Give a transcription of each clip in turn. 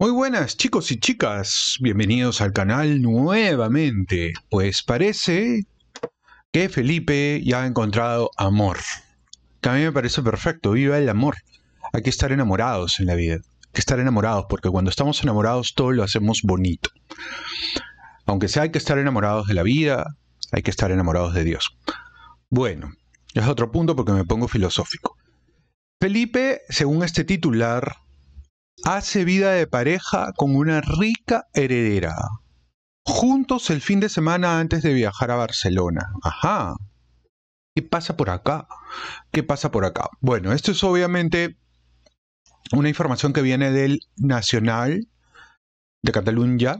Muy buenas chicos y chicas, bienvenidos al canal nuevamente. Pues parece que Felipe ya ha encontrado amor. Que a mí me parece perfecto, viva el amor. Hay que estar enamorados en la vida. Hay que estar enamorados porque cuando estamos enamorados todo lo hacemos bonito. Aunque sea hay que estar enamorados de la vida, hay que estar enamorados de Dios. Bueno, es otro punto porque me pongo filosófico. Felipe, según este titular, hace vida de pareja con una rica heredera. Juntos el fin de semana antes de viajar a Barcelona. Ajá. ¿Qué pasa por acá? ¿Qué pasa por acá? Bueno, esto es obviamente una información que viene del Nacional de Cataluña.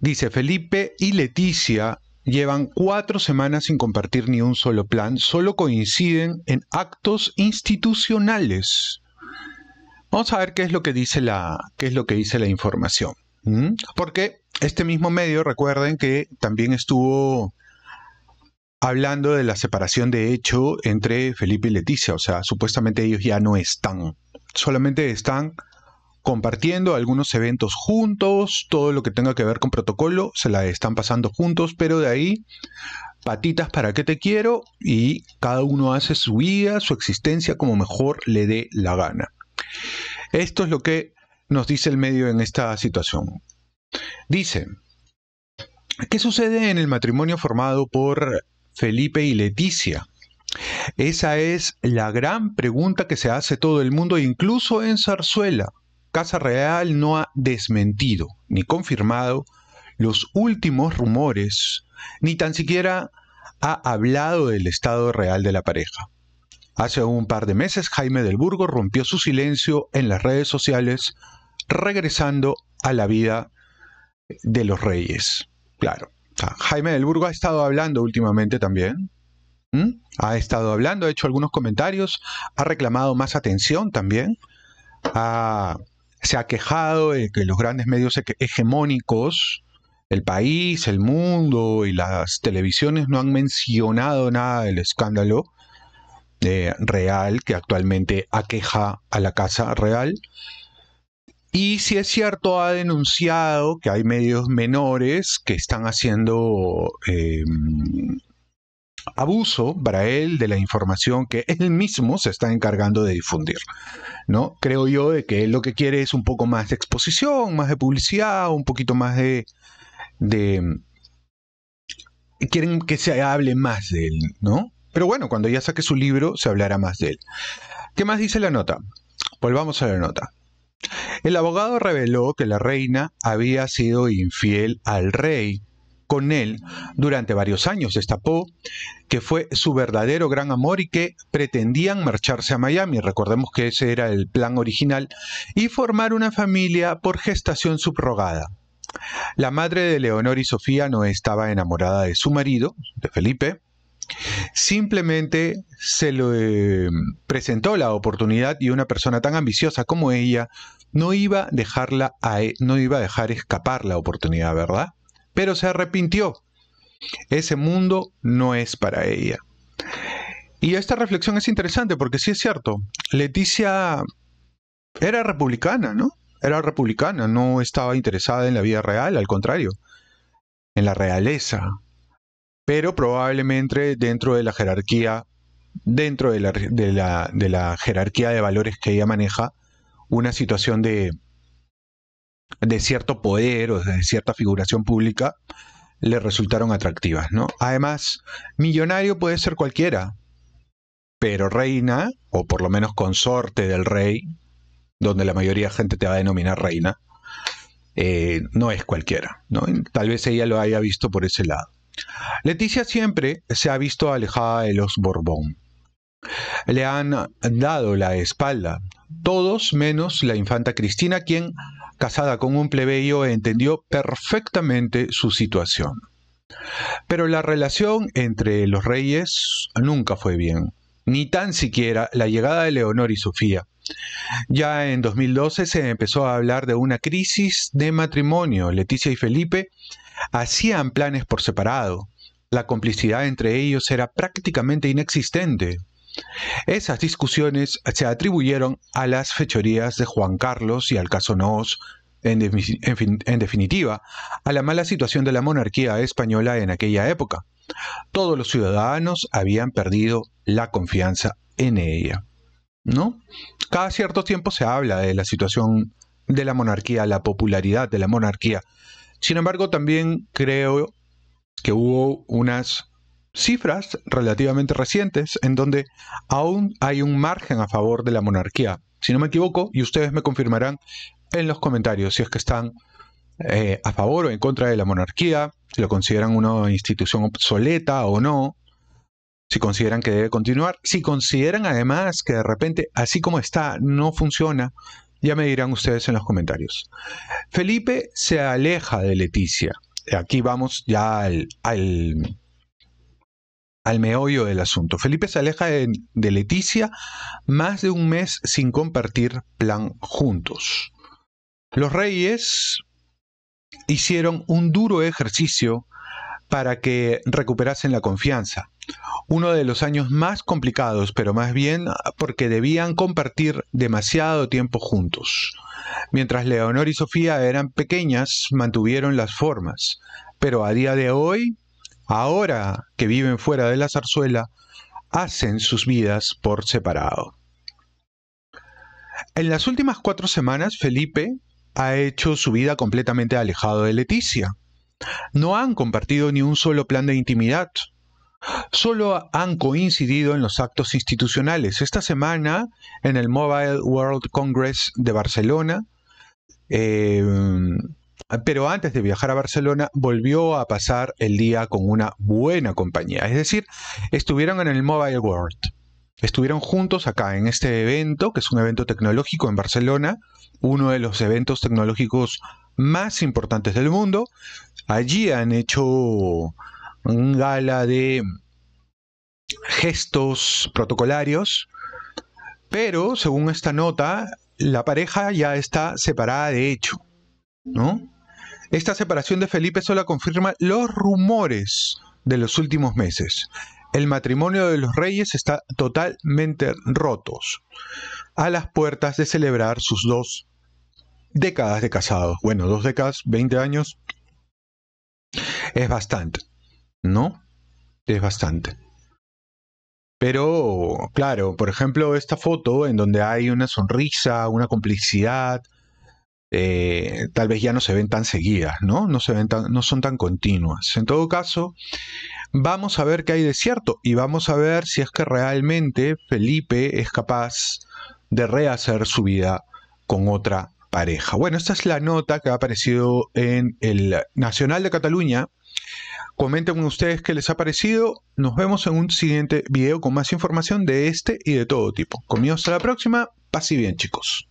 Dice, Felipe y Leticia llevan cuatro semanas sin compartir ni un solo plan, solo coinciden en actos institucionales. Vamos a ver qué es lo que dice la, qué es lo que dice la información. Porque este mismo medio, recuerden que también estuvo hablando de la separación de hecho entre Felipe y Leticia. O sea, supuestamente ellos ya no están. Solamente están compartiendo algunos eventos juntos, todo lo que tenga que ver con protocolo, se la están pasando juntos, pero de ahí patitas para que te quiero y cada uno hace su vida, su existencia como mejor le dé la gana. Esto es lo que nos dice el medio en esta situación. Dice, ¿qué sucede en el matrimonio formado por Felipe y Leticia? Esa es la gran pregunta que se hace todo el mundo, incluso en Zarzuela. Casa Real no ha desmentido ni confirmado los últimos rumores, ni tan siquiera ha hablado del estado real de la pareja. Hace un par de meses Jaime del Burgo rompió su silencio en las redes sociales regresando a la vida de los reyes. Claro. Jaime del Burgo ha estado hablando últimamente también. ¿Mm? Ha estado hablando, ha hecho algunos comentarios, ha reclamado más atención también. se ha quejado de que los grandes medios hegemónicos, el país, el mundo y las televisiones no han mencionado nada del escándalo eh, real que actualmente aqueja a la Casa Real. Y si es cierto, ha denunciado que hay medios menores que están haciendo em, abuso para él de la información que él mismo se está encargando de difundir. ¿no? Creo yo de que lo que quiere es un poco más de exposición, más de publicidad, un poquito más de... de quieren que se hable más de él, ¿no? Pero bueno, cuando ya saque su libro se hablará más de él. ¿Qué más dice la nota? Volvamos a la nota. El abogado reveló que la reina había sido infiel al rey con él durante varios años. Destapó que fue su verdadero gran amor y que pretendían marcharse a Miami, recordemos que ese era el plan original, y formar una familia por gestación subrogada. La madre de Leonor y Sofía no estaba enamorada de su marido, de Felipe, Simplemente se le eh, presentó la oportunidad y una persona tan ambiciosa como ella no iba a dejarla a, e, no iba a dejar escapar la oportunidad, ¿verdad? Pero se arrepintió. Ese mundo no es para ella. Y esta reflexión es interesante porque sí es cierto, Leticia era republicana, ¿no? Era republicana, no estaba interesada en la vida real, al contrario, en la realeza, pero probablemente dentro de la jerarquía, dentro de la, jerarquía de valores que ella maneja, una situación de, cierto poder o de cierta figuración pública le resultaron atractivas, ¿no? Además, millonario puede ser cualquiera, pero reina, o por lo menos consorte del rey, donde la mayoría de gente te va a denominar reina, eh, no es cualquiera, ¿no? Tal vez ella lo haya visto por ese lado. Leticia siempre se ha visto alejada de los Borbón. Le han dado la espalda, todos menos la infanta Cristina, quien, casada con un plebeyo, entendió perfectamente su situación. Pero la relación entre los reyes nunca fue bien, ni tan siquiera la llegada de Leonor y Sofía. Ya en 2012 se empezó a hablar de una crisis de matrimonio. Leticia y Felipe hacían planes por separado. La complicidad entre ellos era prácticamente inexistente. Esas discusiones se atribuyeron a las fechorías de Juan Carlos y al caso Noos, en, en, definitiva, a la mala situación de la monarquía española en aquella época. Todos los ciudadanos habían perdido la confianza en ella. ¿No? Cada cierto tiempo se habla de la situación de la monarquía, la popularidad de la monarquía sin embargo, también creo que hubo unas cifras relativamente recientes en donde aún hay un margen a favor de la monarquía. Si no me equivoco, y ustedes me confirmarán en los comentarios si es que están eh, a favor o en contra de la monarquía, si lo consideran una institución obsoleta o no, si consideran que debe continuar, si consideran además que de repente, así como está, no funciona, ya me dirán ustedes en los comentarios. Felipe se aleja de Leticia. Aquí vamos ya al, al, meollo del asunto. Felipe se aleja de Leticia más de un mes sin compartir plan juntos. Los reyes hicieron un duro ejercicio para que recuperasen la confianza, uno de los años más complicados, pero más bien porque debían compartir demasiado tiempo juntos. Mientras Leonor y Sofía eran pequeñas, mantuvieron las formas, pero a día de hoy, ahora que viven fuera de la zarzuela, hacen sus vidas por separado. En las últimas cuatro semanas, Felipe ha hecho su vida completamente alejado de Leticia. No han compartido ni un solo plan de intimidad, solo han coincidido en los actos institucionales. Esta semana, en el Mobile World Congress de Barcelona, eh, pero antes de viajar a Barcelona, volvió a pasar el día con una buena compañía. Es decir, estuvieron en el Mobile World. Estuvieron juntos acá en este evento, que es un evento tecnológico en Barcelona, uno de los eventos tecnológicos más importantes del mundo. Allí han hecho gala de gestos protocolarios, pero según esta nota, la pareja ya está separada de hecho, ¿no? Esta separación de Felipe solo confirma los rumores de los últimos meses. El matrimonio de los reyes está totalmente rotos, a las puertas de celebrar sus dos décadas de casados. Bueno, dos décadas, 20 años, es bastante. ¿no? Es bastante. Pero, claro, por ejemplo, esta foto en donde hay una sonrisa, una complicidad, eh, tal vez ya no se ven tan seguidas, ¿no? No, se ven no son tan continuas. En todo caso, vamos a ver qué hay de cierto y vamos a ver si es que realmente Felipe es capaz de rehacer su vida con otra pareja. Bueno, esta es la nota que ha aparecido en el Nacional de Cataluña, Comenten ustedes qué les ha parecido. Nos vemos en un siguiente video con más información de este y de todo tipo. Conmigo hasta la próxima. Paz y bien, chicos.